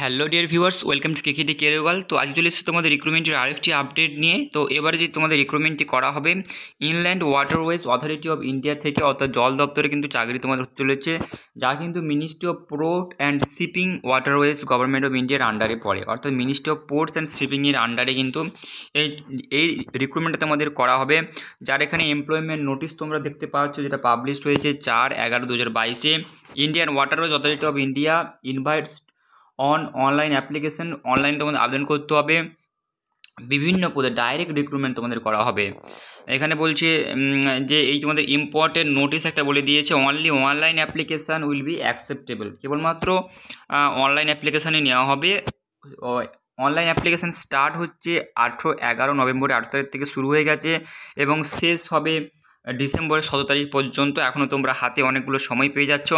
hello dear viewers welcome to KKT কেরওয়াল তো আজ চলে এসেছে তোমাদের রিক্রুটমেন্টের আরেকটি আপডেট নিয়ে তো এবারে যে তোমাদের রিক্রুটমেন্টটি করা হবে inland waterways authority of India থেকে অর্থাৎ জল দপ্তরে কিন্তু চাকরি তোমাদের চলেছে যা কিন্তু ministry of port and shipping waterways government of ইন্ডিয়ার আন্ডারে পড়ে অর্থাৎ মিনিস্ট্রি অফ পোর্টস অ্যান্ড শিপিংয়ের আন্ডারে কিন্তু এই এই রিক্রুটমেন্টটা তোমাদের করা হবে যার এখানে এমপ্লয়মেন্ট নোটিশ তোমরা দেখতে পাচ্ছ যেটা পাবলিশ হয়েছে চার এগারো দু হাজার বাইশে Indian waterways authority of India invites on online application অনলাইনে তোমাদের আবেদন করতে হবে বিভিন্ন পদে ডাইরেক্ট রিক্রুটমেন্ট তোমাদের করা হবে এখানে বলছে যে এই তোমাদের ইম্পর্টেন্ট নোটিশ একটা বলে দিয়েছে only online application will be acceptable কেবলমাত্র অনলাইন অ্যাপ্লিকেশানে নেওয়া হবে অনলাইন অ্যাপ্লিকেশান স্টার্ট হচ্ছে আঠেরো এগারো নভেম্বরে আঠেরো তারিখ থেকে শুরু হয়ে গেছে এবং শেষ হবে ডিসেম্বরের সতেরো তারিখ পর্যন্ত এখনও তোমরা হাতে অনেকগুলো সময় পেয়ে যাচ্ছ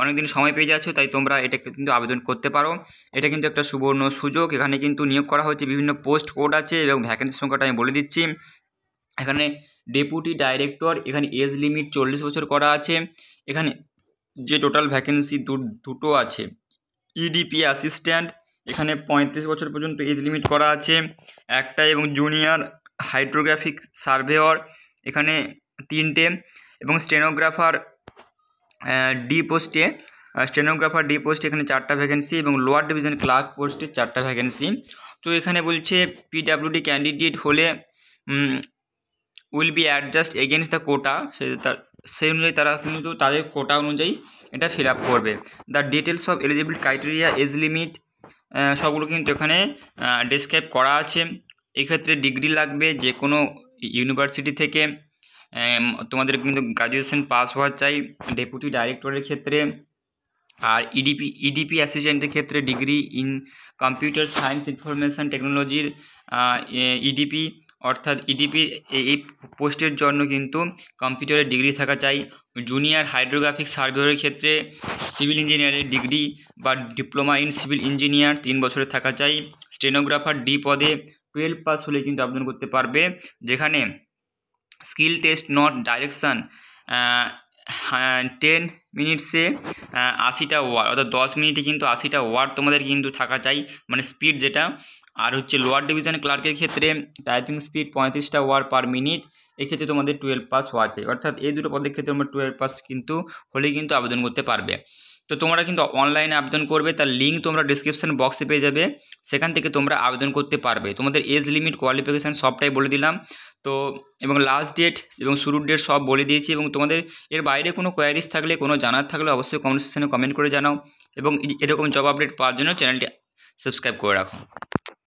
অনেক দিন সময় পেয়ে যাচ্ছ তাই তোমরা এটা কিন্তু আবেদন করতে পারো এটা কিন্তু একটা সুবর্ণ সুযোগ এখানে কিন্তু নিয়োগ করা হচ্ছে বিভিন্ন পোস্ট কোড আছে এবং ভ্যাকেন্সির সংখ্যাটা আমি বলে দিচ্ছি এখানে ডেপুটি ডাইরেক্টর এখানে এজ লিমিট চল্লিশ বছর করা আছে এখানে যে টোটাল ভ্যাকেন্সি দুটো আছে ইডিপি e অ্যাসিস্ট্যান্ট এখানে পঁয়ত্রিশ বছর পর্যন্ত এজ লিমিট করা আছে একটা এবং জুনিয়র হাইড্রোগ্রাফিক সার্ভেয়র এখানে তিনটে এবং স্টেনোগ্রাফার ডি পোস্টে স্টেনোগ্রাফার ডি পোস্টে এখানে চারটা ভ্যাকেন্সি এবং লোয়ার ডিভিশন ক্লার্ক পোস্টে চারটা ভ্যাকেন্সি তো এখানে বলছে পিডাব্লিউডি ক্যান্ডিডেট হলে will be adjust against the quota সে সেই অনুযায়ী তারা কিন্তু তাদের কোটা অনুযায়ী এটা ফিল আপ করবে the details of eligible criteria age limit সবগুলো কিন্তু এখানে ডেসক্রাইব করা আছে এক্ষেত্রে ডিগ্রি লাগবে যে কোনো ইউনিভার্সিটি থেকে তোমাদের কিন্তু গ্রাজুয়েশন পাস হওয়া চাই ডেপুটি ডাইরেক্টরের ক্ষেত্রে আর ইডিপি ইডিপি অ্যাসিস্ট্যান্টের ক্ষেত্রে degree in computer science information টেকনোলজির ইডিপি অর্থাৎ ইডিপি এই পোস্টের জন্য কিন্তু কম্পিউটারের ডিগ্রি থাকা চাই জুনিয়র হাইড্রোগ্রাফিক সার্ভেয়রের ক্ষেত্রে সিভিল ইঞ্জিনিয়ারের ডিগ্রি বা ডিপ্লোমা ইন সিভিল ইঞ্জিনিয়ার তিন বছরে থাকা চাই স্টেনোগ্রাফার ডি পদে টুয়েলভ পাস হলে কিন্তু আবেদন করতে পারবে যেখানে skill test note direction ten মিনিটসে আশিটা ওয়ার্ড অর্থাৎ দশ মিনিটে কিন্তু আশিটা ওয়ার্ড তোমাদের কিন্তু থাকা চাই মানে স্পিড যেটা আর হচ্ছে লোয়ার ডিভিশন ক্লার্কের ক্ষেত্রে টাইপিং স্পিড পঁয়ত্রিশটা ওয়ার পার মিনিট এক্ষেত্রে তোমাদের টুয়েলভ পাস হওয়া চাই অর্থাৎ এই দুটো পদের ক্ষেত্রে তোমরা টুয়েলভ পাস কিন্তু হলেই কিন্তু আবেদন করতে পারবে তো তোমরা কিন্তু অনলাইনে আবেদন করবে তার লিঙ্ক তোমরা ডিসক্রিপশান বক্সে পেয়ে যাবে সেখান থেকে তোমরা আবেদন করতে পারবে তোমাদের এজ লিমিট কোয়ালিফিকেশান সবটাই বলে দিলাম তো এবং লাস্ট ডেট এবং শুরুর ডেট সব বলে দিয়েছি এবং তোমাদের এর বাইরে কোনো কোয়ারিজ থাকলে কোনো জানার থাকলে অবশ্যই কমেন্ট সেকশানে কমেন্ট করে জানাও এবং এরকম জব আপডেট পাওয়ার জন্য চ্যানেলটি সাবস্ক্রাইব করে রাখো